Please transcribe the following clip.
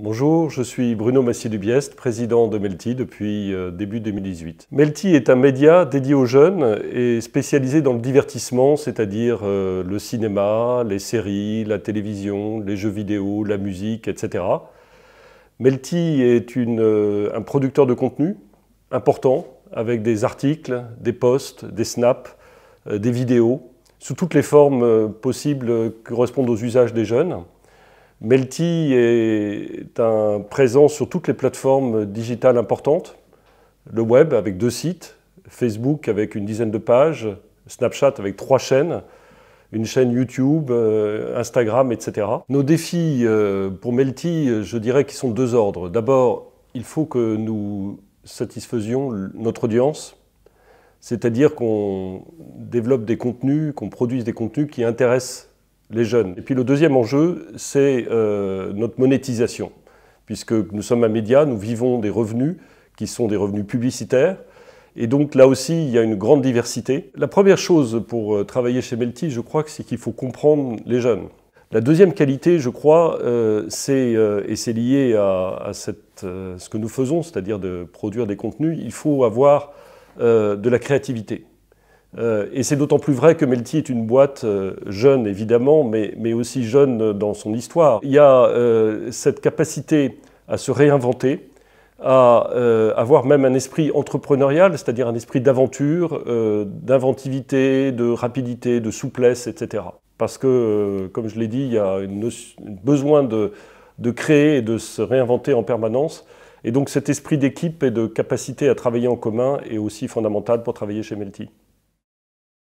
Bonjour, je suis Bruno Massier-Dubiest, président de Melty depuis euh, début 2018. Melty est un média dédié aux jeunes et spécialisé dans le divertissement, c'est-à-dire euh, le cinéma, les séries, la télévision, les jeux vidéo, la musique, etc. Melty est euh, un producteur de contenu important avec des articles, des posts, des snaps, des vidéos, sous toutes les formes possibles qui correspondent aux usages des jeunes. Melty est un présent sur toutes les plateformes digitales importantes. Le web avec deux sites, Facebook avec une dizaine de pages, Snapchat avec trois chaînes, une chaîne YouTube, euh, Instagram, etc. Nos défis euh, pour Melty, euh, je dirais qu'ils sont de deux ordres. D'abord, il faut que nous satisfaisions notre audience, c'est-à-dire qu'on développe des contenus, qu'on produise des contenus qui intéressent les jeunes. Et puis le deuxième enjeu, c'est euh, notre monétisation, puisque nous sommes un média, nous vivons des revenus qui sont des revenus publicitaires. Et donc là aussi, il y a une grande diversité. La première chose pour euh, travailler chez Melty, je crois que c'est qu'il faut comprendre les jeunes. La deuxième qualité, je crois, euh, c'est, et c'est lié à, ce que nous faisons, c'est-à-dire de produire des contenus, il faut avoir de la créativité. Euh, et c'est d'autant plus vrai que Melty est une boîte euh, jeune, évidemment, mais, mais aussi jeune dans son histoire. Il y a euh, cette capacité à se réinventer, à avoir même un esprit entrepreneurial, c'est-à-dire un esprit d'aventure, d'inventivité, de rapidité, de souplesse, etc. Parce que, comme je l'ai dit, il y a un besoin de, de, créer et de se réinventer en permanence. Et donc cet esprit d'équipe et de capacité à travailler en commun est aussi fondamental pour travailler chez Melty.